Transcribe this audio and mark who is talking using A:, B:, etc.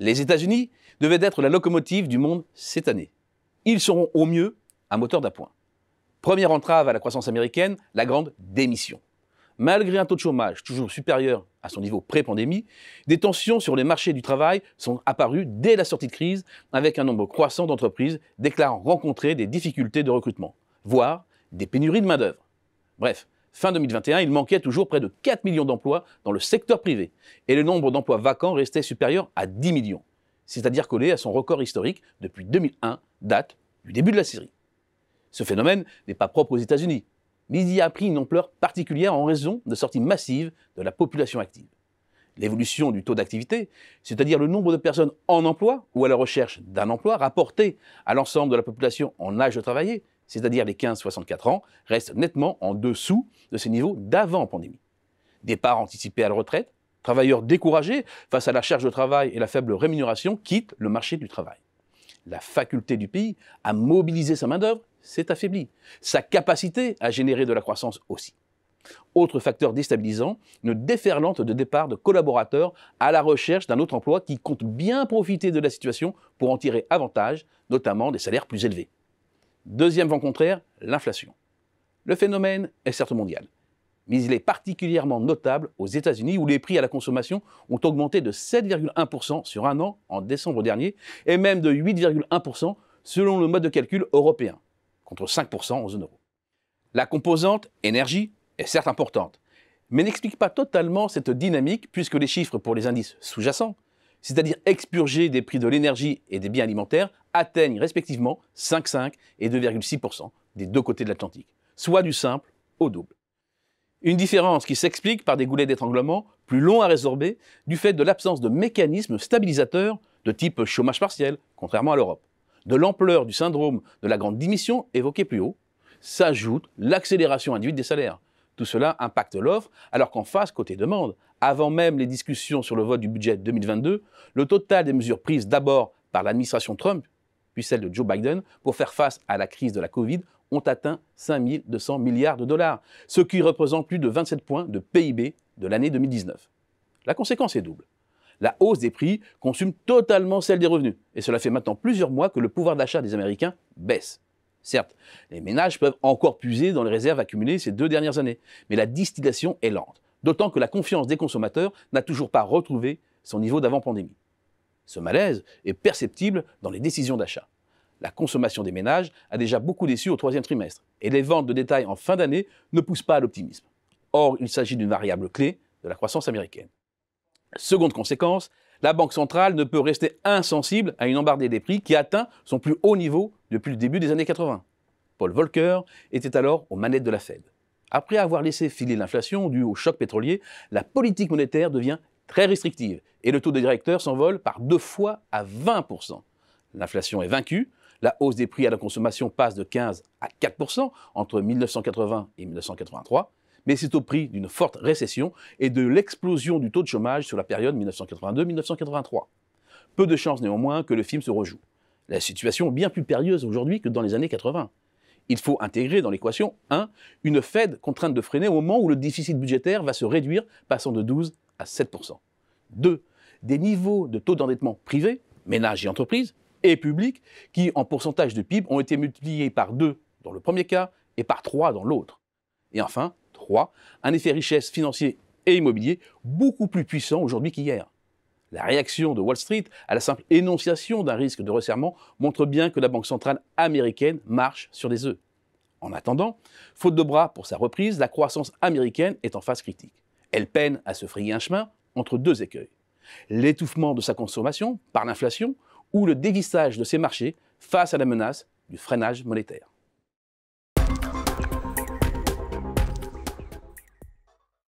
A: Les États-Unis devaient être la locomotive du monde cette année. Ils seront au mieux un moteur d'appoint. Première entrave à la croissance américaine, la grande démission. Malgré un taux de chômage toujours supérieur à son niveau pré-pandémie, des tensions sur les marchés du travail sont apparues dès la sortie de crise, avec un nombre croissant d'entreprises déclarant rencontrer des difficultés de recrutement, voire des pénuries de main-d'œuvre. Bref, Fin 2021, il manquait toujours près de 4 millions d'emplois dans le secteur privé et le nombre d'emplois vacants restait supérieur à 10 millions, c'est-à-dire collé à son record historique depuis 2001, date du début de la série. Ce phénomène n'est pas propre aux États-Unis, mais il y a pris une ampleur particulière en raison de sorties massives de la population active. L'évolution du taux d'activité, c'est-à-dire le nombre de personnes en emploi ou à la recherche d'un emploi rapporté à l'ensemble de la population en âge de travailler, c'est-à-dire les 15-64 ans, restent nettement en dessous de ces niveaux d'avant pandémie. Départs anticipés à la retraite, travailleurs découragés face à la charge de travail et la faible rémunération quittent le marché du travail. La faculté du pays à mobiliser sa main-d'œuvre s'est affaiblie, sa capacité à générer de la croissance aussi. Autre facteur déstabilisant, une déferlante de départ de collaborateurs à la recherche d'un autre emploi qui compte bien profiter de la situation pour en tirer avantage, notamment des salaires plus élevés. Deuxième vent contraire, l'inflation. Le phénomène est certes mondial, mais il est particulièrement notable aux États-Unis où les prix à la consommation ont augmenté de 7,1% sur un an en décembre dernier et même de 8,1% selon le mode de calcul européen, contre 5% en zone euro. La composante énergie est certes importante, mais n'explique pas totalement cette dynamique puisque les chiffres pour les indices sous-jacents, c'est-à-dire expurgés des prix de l'énergie et des biens alimentaires, atteignent respectivement 5,5 et 2,6 des deux côtés de l'Atlantique, soit du simple au double. Une différence qui s'explique par des goulets d'étranglement plus longs à résorber du fait de l'absence de mécanismes stabilisateurs de type chômage partiel, contrairement à l'Europe. De l'ampleur du syndrome de la grande démission évoqué plus haut, s'ajoute l'accélération induite des salaires. Tout cela impacte l'offre, alors qu'en face, côté demande, avant même les discussions sur le vote du budget 2022, le total des mesures prises d'abord par l'administration Trump, puis celle de Joe Biden, pour faire face à la crise de la Covid, ont atteint 5 200 milliards de dollars, ce qui représente plus de 27 points de PIB de l'année 2019. La conséquence est double. La hausse des prix consume totalement celle des revenus, et cela fait maintenant plusieurs mois que le pouvoir d'achat des Américains baisse. Certes, les ménages peuvent encore puiser dans les réserves accumulées ces deux dernières années, mais la distillation est lente, d'autant que la confiance des consommateurs n'a toujours pas retrouvé son niveau d'avant-pandémie. Ce malaise est perceptible dans les décisions d'achat. La consommation des ménages a déjà beaucoup déçu au troisième trimestre et les ventes de détail en fin d'année ne poussent pas à l'optimisme. Or, il s'agit d'une variable clé de la croissance américaine. Seconde conséquence, la Banque centrale ne peut rester insensible à une embardée des prix qui atteint son plus haut niveau depuis le début des années 80. Paul Volcker était alors aux manettes de la Fed. Après avoir laissé filer l'inflation due au choc pétrolier, la politique monétaire devient très restrictive, et le taux des directeurs s'envole par deux fois à 20%. L'inflation est vaincue, la hausse des prix à la consommation passe de 15 à 4% entre 1980 et 1983, mais c'est au prix d'une forte récession et de l'explosion du taux de chômage sur la période 1982-1983. Peu de chances néanmoins que le film se rejoue. La situation est bien plus périlleuse aujourd'hui que dans les années 80. Il faut intégrer dans l'équation 1. Une Fed contrainte de freiner au moment où le déficit budgétaire va se réduire, passant de 12 à 7%. 2. Des niveaux de taux d'endettement privé, ménages et entreprises, et publics, qui, en pourcentage de PIB, ont été multipliés par 2 dans le premier cas et par 3 dans l'autre. Et enfin, 3. Un effet richesse financier et immobilier beaucoup plus puissant aujourd'hui qu'hier. La réaction de Wall Street à la simple énonciation d'un risque de resserrement montre bien que la Banque centrale américaine marche sur des œufs. En attendant, faute de bras pour sa reprise, la croissance américaine est en phase critique. Elle peine à se frayer un chemin entre deux écueils. L'étouffement de sa consommation par l'inflation ou le dévissage de ses marchés face à la menace du freinage monétaire.